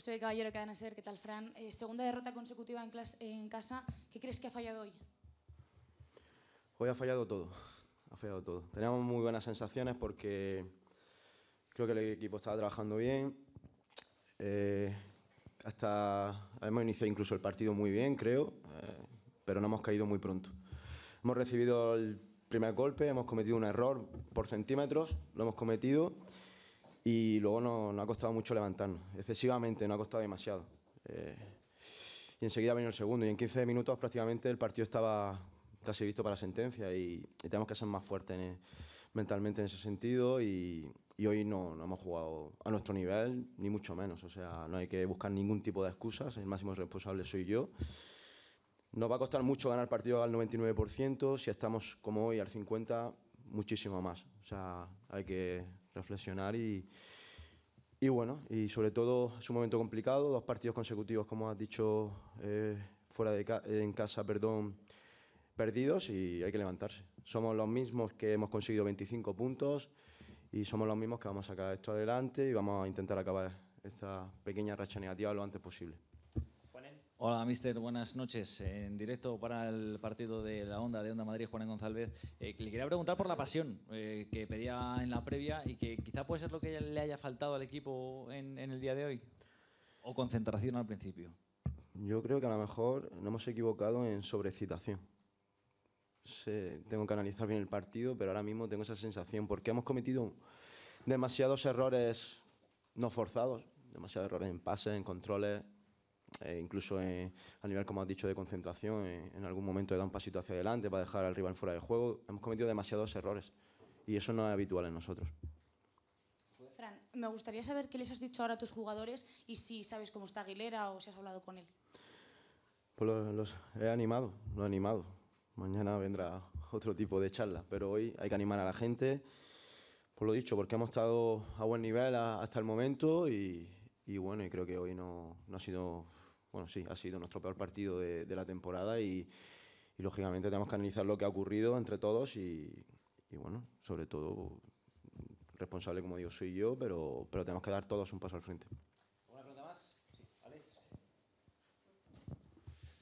soy Caballero, Cadena Ser, ¿qué tal, Fran? Eh, segunda derrota consecutiva en, en casa. ¿Qué crees que ha fallado hoy? Hoy ha fallado todo. Ha fallado todo. Teníamos muy buenas sensaciones porque creo que el equipo estaba trabajando bien. Eh, hasta hemos iniciado incluso el partido muy bien, creo, eh, pero no hemos caído muy pronto. Hemos recibido el primer golpe, hemos cometido un error por centímetros, lo hemos cometido y luego nos no ha costado mucho levantarnos, excesivamente, no ha costado demasiado. Eh, y enseguida vino el segundo, y en 15 minutos prácticamente el partido estaba casi visto para sentencia y, tenemos que ser más fuertes e, mentalmente en ese sentido y, hoy no, hemos jugado a nuestro nivel, ni mucho menos, o sea, no hay que buscar ningún tipo de excusas, el máximo responsable soy yo. Nos va a costar mucho ganar partido al 99%, si estamos como hoy al 50%, muchísimo más. O sea, hay que reflexionar y, y bueno, y sobre todo es un momento complicado, dos partidos consecutivos, como has dicho, eh, fuera de en casa, perdón, perdidos y hay que levantarse. Somos los mismos que hemos conseguido 25 puntos y somos los mismos que vamos a sacar esto adelante y vamos a intentar acabar esta pequeña racha negativa lo antes posible. Hola, mister. Buenas noches. En directo para el partido de la Onda, de Onda Madrid, Juan González. Eh, le quería preguntar por la pasión eh, que pedía en la previa y que quizá puede ser lo que le haya faltado al equipo en, el día de hoy. ¿O concentración al principio? Yo creo que a lo mejor no hemos equivocado en sobrecitación. tengo que analizar bien el partido, pero ahora mismo tengo esa sensación porque hemos cometido demasiados errores no forzados, demasiados errores en pases, en controles eh, incluso a nivel, como has dicho, de concentración, en algún momento de dar un pasito hacia adelante para dejar al rival fuera de juego. Hemos cometido demasiados errores y eso no es habitual en nosotros. Fran, me gustaría saber qué les has dicho ahora a tus jugadores y si sabes cómo está Aguilera o si has hablado con él. Pues los, he animado, lo he animado. Mañana vendrá otro tipo de charla, pero hoy hay que animar a la gente, por lo dicho, porque hemos estado a buen nivel hasta el momento y, y bueno, y creo que hoy no, no ha sido, bueno, sí, ha sido nuestro peor partido de, la temporada y, lógicamente tenemos que analizar lo que ha ocurrido entre todos y, y bueno, sobre todo responsable, como digo, soy yo, pero, pero tenemos que dar todos un paso al frente.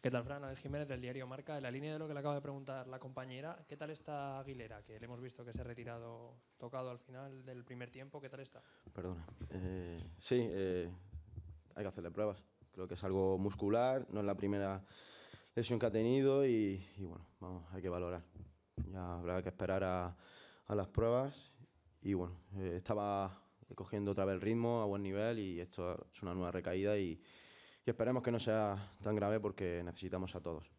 ¿Qué tal, Fran? Alex Jiménez del diario Marca. En la línea de lo que le acaba de preguntar la compañera, ¿qué tal está Aguilera? Que le hemos visto que se ha retirado, tocado al final del primer tiempo. ¿Qué tal está? Perdona. Eh, sí, eh, hay que hacerle pruebas. Creo que es algo muscular, no es la primera lesión que ha tenido y, bueno, vamos, hay que valorar. Ya habrá que esperar a, las pruebas y bueno, eh, estaba cogiendo otra vez el ritmo a buen nivel y esto es una nueva recaída y y esperemos que no sea tan grave porque necesitamos a todos.